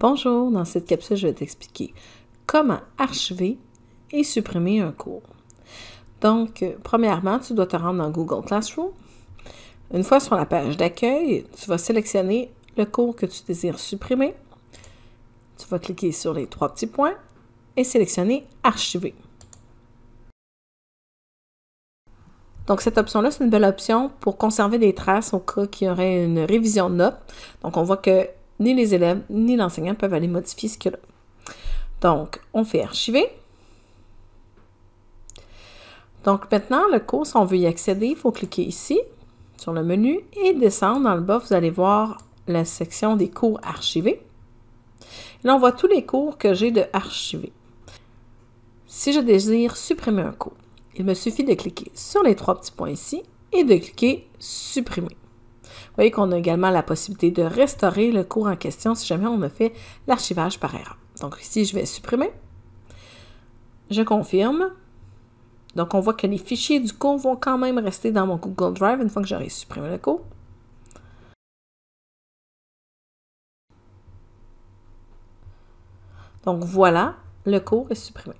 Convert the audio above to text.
Bonjour, dans cette capsule, je vais t'expliquer comment archiver et supprimer un cours. Donc, euh, premièrement, tu dois te rendre dans Google Classroom. Une fois sur la page d'accueil, tu vas sélectionner le cours que tu désires supprimer. Tu vas cliquer sur les trois petits points et sélectionner Archiver. Donc, cette option-là, c'est une belle option pour conserver des traces au cas qu'il y aurait une révision de notes. Donc, on voit que ni les élèves ni l'enseignant peuvent aller modifier ce qu'il a. Donc, on fait archiver. Donc maintenant, le cours, si on veut y accéder, il faut cliquer ici sur le menu et descendre dans le bas, vous allez voir la section des cours archivés. là, on voit tous les cours que j'ai de archivés. Si je désire supprimer un cours, il me suffit de cliquer sur les trois petits points ici et de cliquer « Supprimer ». Vous voyez qu'on a également la possibilité de restaurer le cours en question si jamais on a fait l'archivage par erreur. Donc ici, je vais supprimer. Je confirme. Donc, on voit que les fichiers du cours vont quand même rester dans mon Google Drive une fois que j'aurai supprimé le cours. Donc voilà, le cours est supprimé.